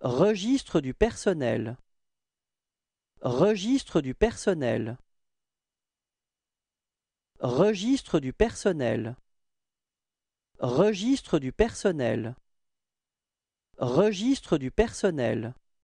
Registre du personnel Registre du personnel Registre du personnel Registre du personnel Registre du personnel